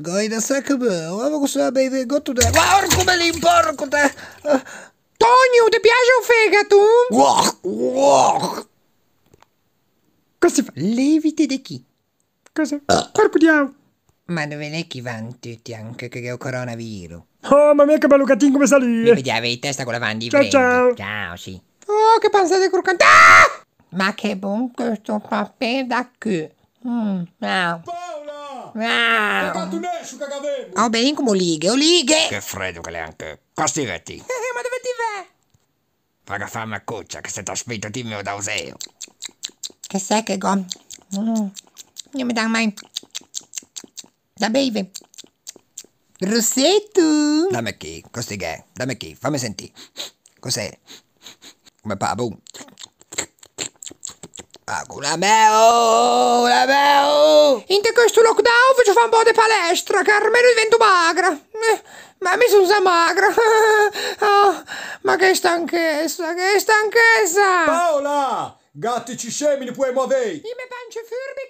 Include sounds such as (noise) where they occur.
Goi da Goida Sakub, ovo se baby, go to the... Orco me l'imporco te! Tonio, ti piace un fegato? Uoch, uoch! Cosa fa? Levite di chi? Cosa? Ah. Porco diavolo! Ma dove ne chi vanti anche che ho coronavirus? Oh, mamma mia che bello cattivo come salire! Mi vediamo in testa con la van di Ciao, ciao! Ciao, sì. Oh, che panzate croccanti! Ah! Ma che buon questo papè da qui! Mm, ciao! Ah. bem como liga, eu ligue! que freddo che l'è anche! Costigati! (laughs) Ma dove ti vai? Vaga fame a cuccia che se ti aspetto di que d'auseo! Che me che go? Mm. Hum. Non mi dà mai... Da beve! Rossetto! Dammi qui, costigè, dammi qui, fammi sentire! Cos'è? Come pa, boom! la meo, la meo. In questo lockdown faccio fare un po' di palestra, che almeno divento magra. Eh, ma mi sono magra. (laughs) oh, ma che stanchezza, che stanchezza. Paola, gatti ci scemi, ne puoi muovere. Io mi pancio furbi.